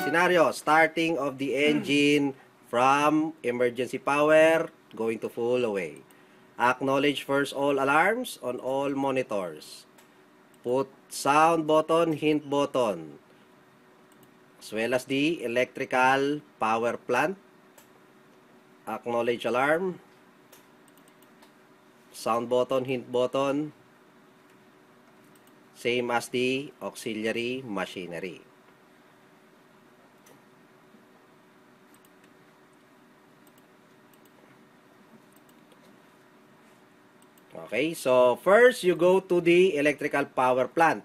scenario, starting of the engine from emergency power going to full away. Acknowledge first all alarms on all monitors. Put sound button, hint button, as well as the electrical power plant. Acknowledge alarm, sound button, hint button, same as the auxiliary machinery. Okay, so first you go to the electrical power plant.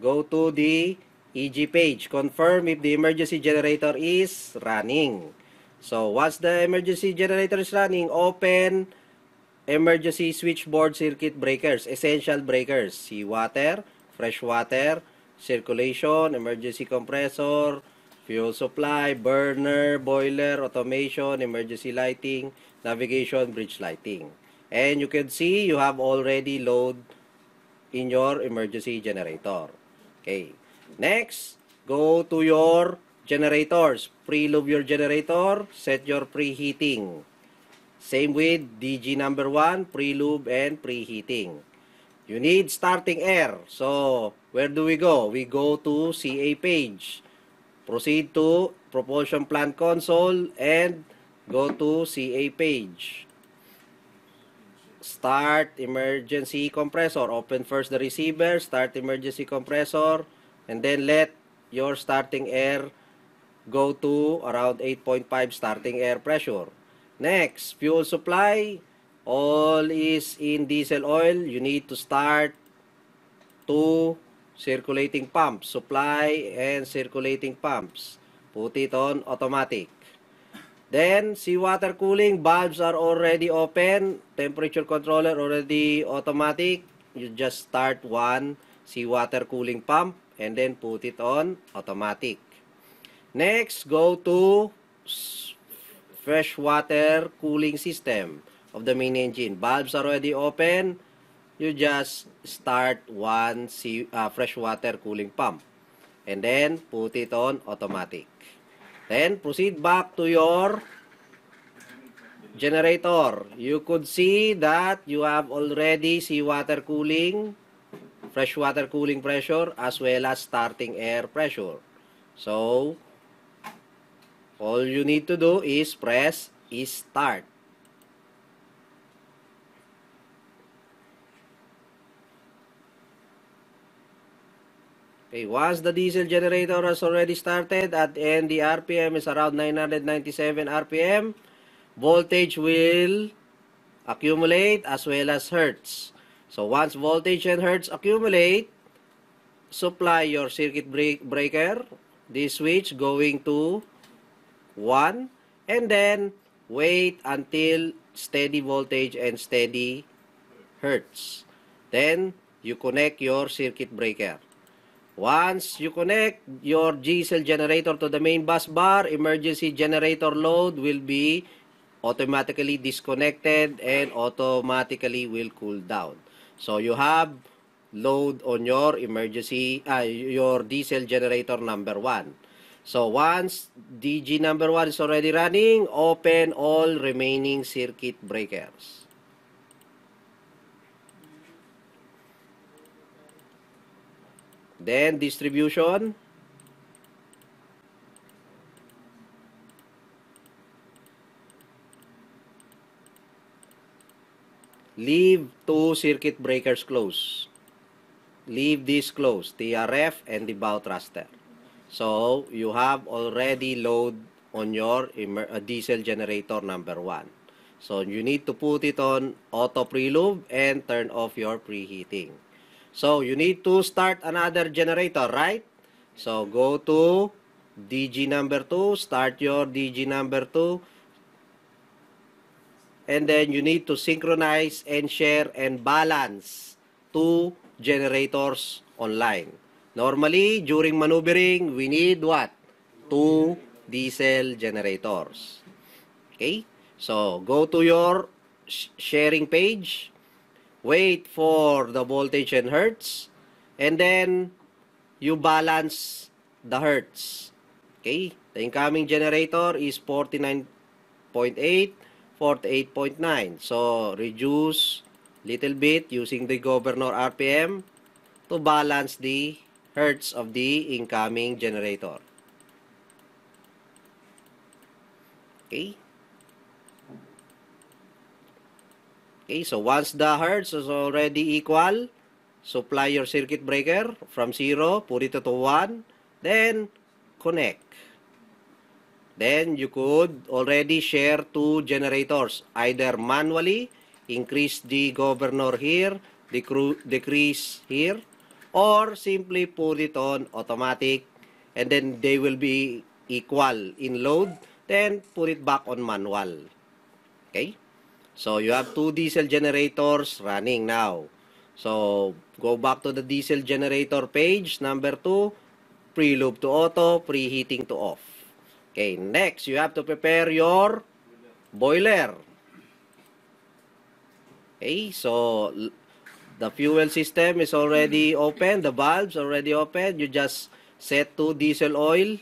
Go to the EG page. Confirm if the emergency generator is running. So once the emergency generator is running, open emergency switchboard circuit breakers, essential breakers, sea water, fresh water, circulation, emergency compressor, fuel supply, burner, boiler, automation, emergency lighting, navigation, bridge lighting. And you can see you have already load in your emergency generator. Okay. Next, go to your generators. pre Preload your generator, set your preheating. Same with DG number 1, pre-lube and preheating. You need starting air. So, where do we go? We go to CA page. Proceed to propulsion plant console and go to CA page start emergency compressor. Open first the receiver, start emergency compressor, and then let your starting air go to around 8.5 starting air pressure. Next, fuel supply. All is in diesel oil. You need to start two circulating pumps, supply and circulating pumps. Put it on automatic. Then, water cooling, valves are already open, temperature controller already automatic. You just start one water cooling pump and then put it on automatic. Next, go to fresh water cooling system of the main engine. Valves are already open. You just start one sea, uh, freshwater cooling pump and then put it on automatic. Then proceed back to your generator. You could see that you have already seawater cooling, freshwater cooling pressure, as well as starting air pressure. So, all you need to do is press start. Okay, once the diesel generator has already started at and the RPM is around 997 RPM, voltage will accumulate as well as hertz. So once voltage and hertz accumulate, supply your circuit break breaker, this switch going to 1, and then wait until steady voltage and steady hertz. Then you connect your circuit breaker. Once you connect your diesel generator to the main bus bar, emergency generator load will be automatically disconnected and automatically will cool down. So you have load on your emergency, uh, your diesel generator number 1. So once DG number 1 is already running, open all remaining circuit breakers. Then, distribution. Leave two circuit breakers closed. Leave this closed, TRF and the bow thruster. So, you have already load on your uh, diesel generator number one. So, you need to put it on auto preload and turn off your preheating. So, you need to start another generator, right? So, go to DG number 2, start your DG number 2, and then you need to synchronize and share and balance two generators online. Normally, during maneuvering, we need what? Two diesel generators. Okay? So, go to your sharing page wait for the voltage and hertz, and then you balance the hertz. Okay? The incoming generator is 49.8, 48.9. So, reduce little bit using the governor RPM to balance the hertz of the incoming generator. Okay? Okay, so once the hertz is already equal, supply your circuit breaker from 0, put it to 1, then connect. Then you could already share two generators, either manually, increase the governor here, decrease here, or simply put it on automatic, and then they will be equal in load, then put it back on manual. Okay? So you have two diesel generators running now. So go back to the diesel generator page, number 2, pre-loop to auto, preheating to off. Okay, next you have to prepare your boiler. Okay, so the fuel system is already open, the valves already open. You just set to diesel oil,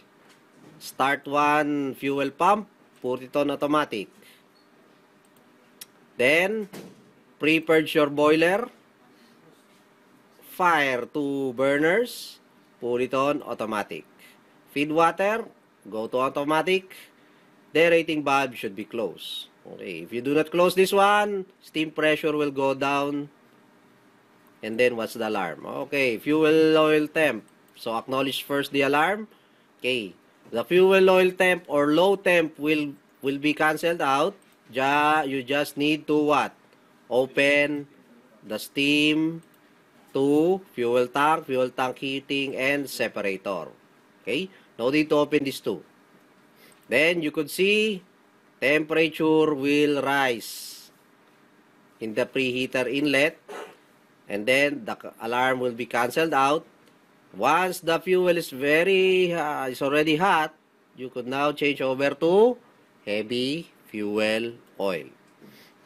start one fuel pump, put it on automatic. Then, prepare your boiler. Fire two burners. Put it on automatic. Feed water. Go to automatic. The rating valve should be closed. Okay, if you do not close this one, steam pressure will go down. And then what's the alarm? Okay, fuel oil temp. So acknowledge first the alarm. Okay, the fuel oil temp or low temp will will be cancelled out Ja, you just need to what? Open the steam to fuel tank, fuel tank heating, and separator. Okay? Now, need to open these two. Then, you could see temperature will rise in the preheater inlet. And then, the alarm will be canceled out. Once the fuel is very, uh, is already hot, you could now change over to heavy fuel oil.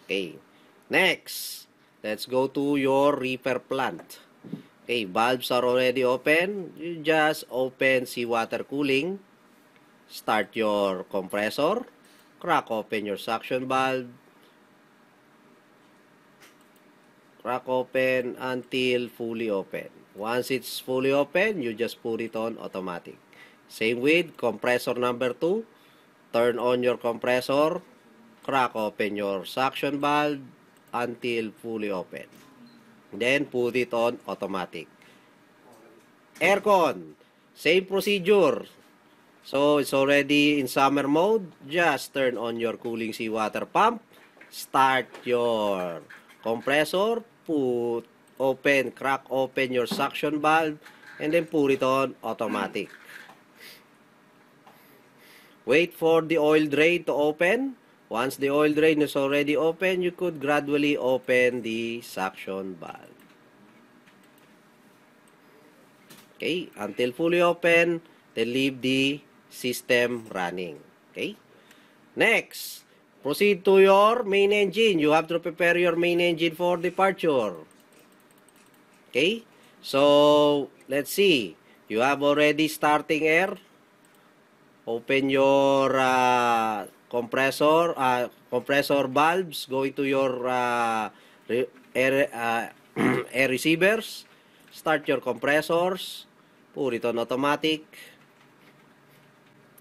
Okay. Next, let's go to your reefer plant. Okay, valves are already open. You just open water cooling. Start your compressor. Crack open your suction valve. Crack open until fully open. Once it's fully open, you just put it on automatic. Same with compressor number 2. Turn on your compressor crack open your suction valve until fully open. Then, put it on automatic. Aircon, same procedure. So, it's already in summer mode. Just turn on your cooling seawater pump. Start your compressor. Put open, crack open your suction valve. And then, put it on automatic. Wait for the oil drain to open. Once the oil drain is already open, you could gradually open the suction valve. Okay, until fully open, then leave the system running. Okay? Next, proceed to your main engine. You have to prepare your main engine for departure. Okay? So, let's see. You have already starting air. Open your uh, compressor uh, compressor valves going to your uh, air, uh, air receivers start your compressors put it on automatic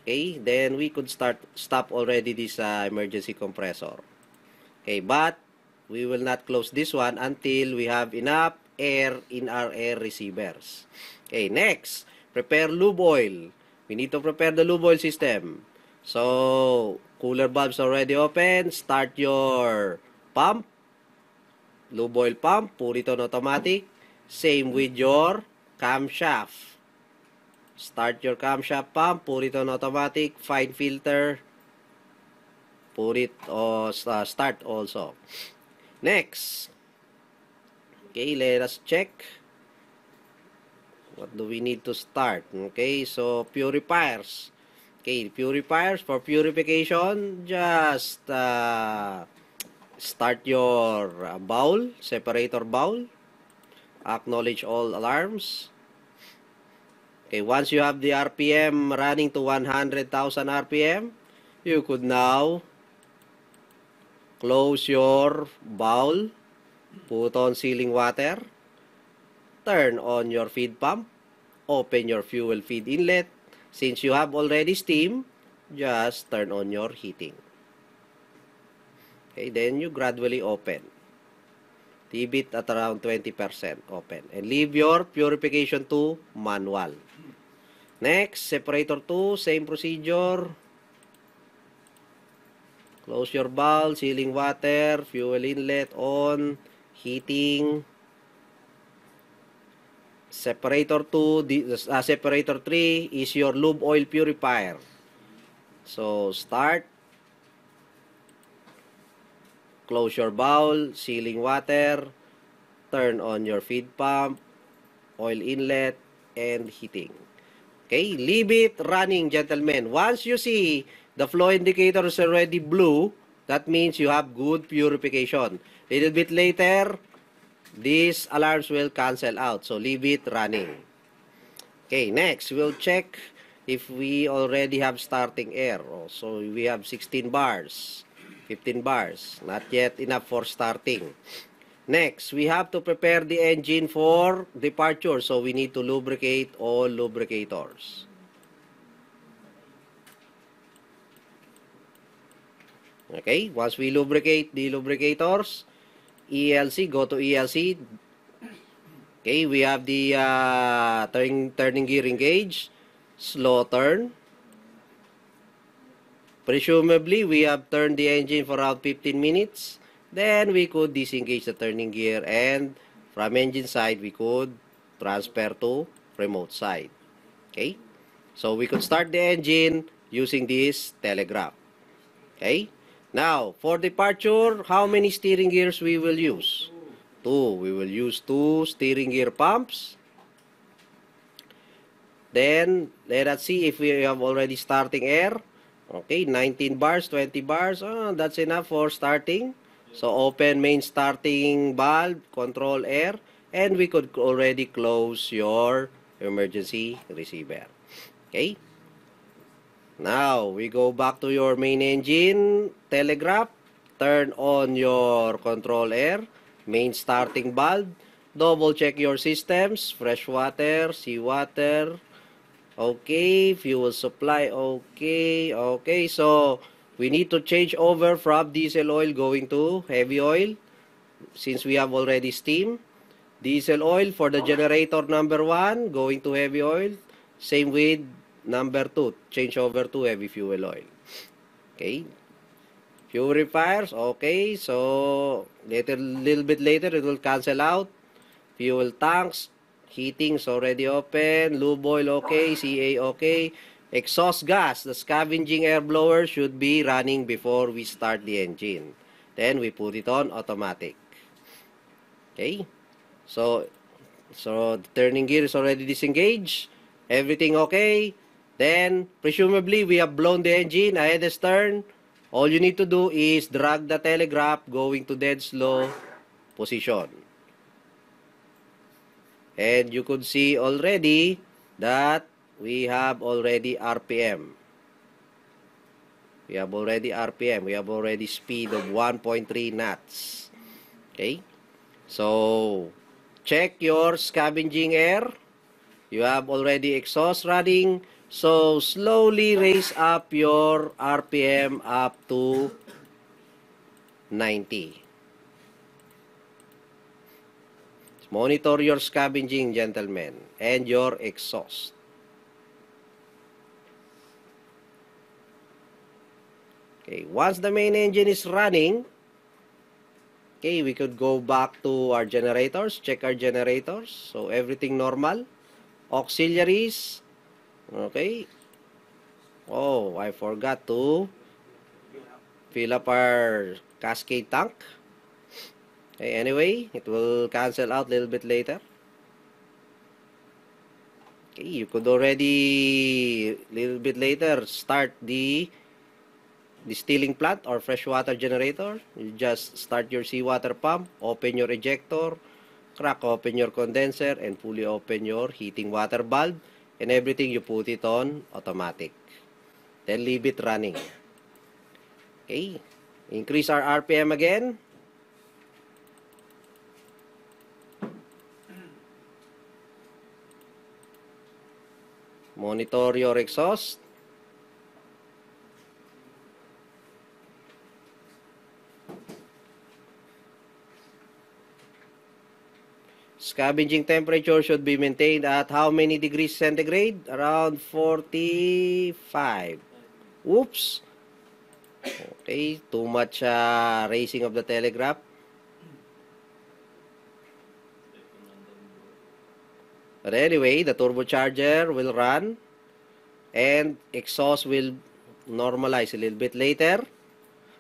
okay then we could start stop already this uh, emergency compressor okay but we will not close this one until we have enough air in our air receivers okay next prepare lube oil we need to prepare the lube oil system so Cooler bulbs already open. Start your pump. Low oil pump. Put automatic. Same with your camshaft. Start your camshaft pump. Put automatic. Fine filter. Purit or start also. Next. Okay, let us check. What do we need to start? Okay, so purifiers. okay, purifiers for purification, just uh, start your uh, bowl, separator bowl, acknowledge all alarms. Okay, once you have the RPM running to 100,000 RPM, you could now close your bowl, put on sealing water, turn on your feed pump, open your fuel feed inlet, Since you have already steam, just turn on your heating. Okay, then you gradually open. Leave it at around 20% open. And leave your purification to manual. Next, separator 2, same procedure. Close your valve, sealing water, fuel inlet on, heating, Separator 2, uh, ah, separator 3 is your lube oil purifier. So, start. Close your bowl, sealing water, turn on your feed pump, oil inlet, and heating. Okay, leave it running, gentlemen. Once you see the flow indicator is already blue, that means you have good purification. A Little bit later, These alarms will cancel out, so leave it running. Okay, next, we'll check if we already have starting air. Oh, so we have 16 bars, 15 bars, not yet enough for starting. Next, we have to prepare the engine for departure. So we need to lubricate all lubricators. Okay, once we lubricate the lubricators, ELC, go to ELC. Okay, we have the uh, turning, turning gear engage, slow turn. Presumably, we have turned the engine for around 15 minutes. Then we could disengage the turning gear and from engine side, we could transfer to remote side. Okay? So we could start the engine using this telegraph. Okay? Now, for departure, how many steering gears we will use? Two. We will use two steering gear pumps. Then, let us see if we have already starting air. Okay, 19 bars, 20 bars. Oh, that's enough for starting. So, open main starting valve, control air. And we could already close your emergency receiver. Okay? Now, we go back to your main engine, telegraph, turn on your control air, main starting valve, double check your systems, fresh water, sea water, okay, fuel supply, okay, okay, so we need to change over from diesel oil going to heavy oil since we have already steam. Diesel oil for the generator number one going to heavy oil, same with Number 2, change over to heavy fuel oil. Okay? Purifiers, okay. So, later, little bit later, it will cancel out. Fuel tanks, heating's already open. Lube oil, okay. CA, okay. Exhaust gas, the scavenging air blower should be running before we start the engine. Then, we put it on automatic. Okay? So, so, the turning gear is already disengaged. Everything okay? Then, presumably, we have blown the engine, ahead the stern. All you need to do is drag the telegraph going to dead slow position. And you could see already that we have already RPM. We have already RPM. We have already speed of 1.3 knots. Okay? So, check your scavenging air. You have already exhaust running. So, slowly raise up your RPM up to 90. Monitor your scavenging, gentlemen, and your exhaust. Okay, once the main engine is running, okay, we could go back to our generators, check our generators. So, everything normal. Auxiliaries, Okay. Oh, I forgot to fill up our cascade tank. Okay, anyway, it will cancel out a little bit later. Okay, you could already, a little bit later, start the distilling plant or freshwater generator. You just start your seawater pump, open your ejector, crack open your condenser, and fully open your heating water valve and everything you put it on automatic. Then leave it running. Okay. Increase our RPM again. Monitor your exhaust. Scavenging temperature should be maintained at how many degrees centigrade? Around 45. Whoops. Okay, too much uh, raising of the telegraph. But anyway, the turbocharger will run and exhaust will normalize a little bit later.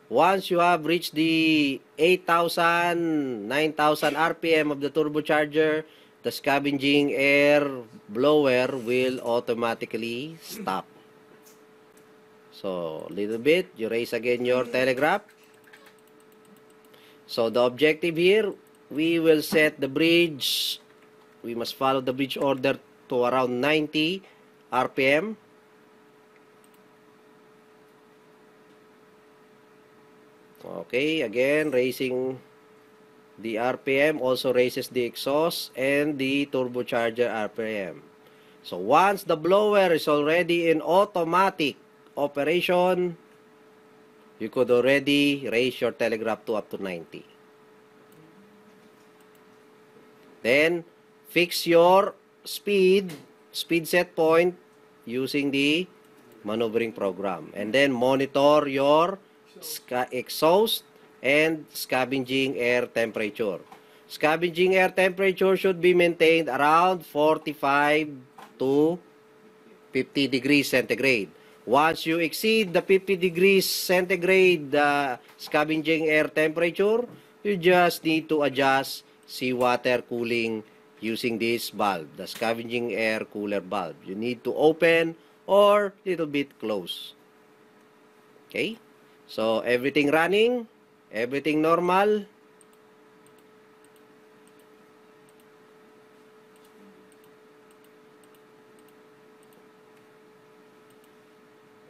Once you have reached the 8,000, 9,000 RPM of the turbocharger, the scavenging air blower will automatically stop. So, little bit, you raise again your telegraph. So, the objective here, we will set the bridge. We must follow the bridge order to around 90 RPM. Okay, again, raising the RPM also raises the exhaust and the turbocharger RPM. So once the blower is already in automatic operation, you could already raise your telegraph to up to 90. Then, fix your speed, speed set point using the maneuvering program. And then, monitor your exhaust, and scavenging air temperature. Scavenging air temperature should be maintained around 45 to 50 degrees centigrade. Once you exceed the 50 degrees centigrade uh, scavenging air temperature, you just need to adjust seawater cooling using this bulb, the scavenging air cooler bulb. You need to open or little bit close. Okay? So, everything running, everything normal.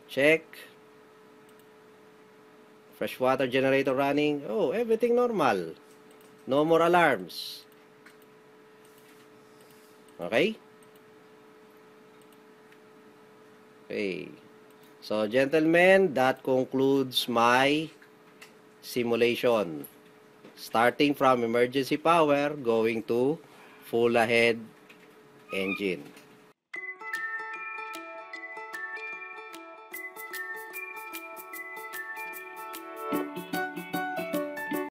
Check. Fresh water generator running. Oh, everything normal. No more alarms. Okay? Okay. So, gentlemen, that concludes my simulation. Starting from emergency power, going to full ahead engine.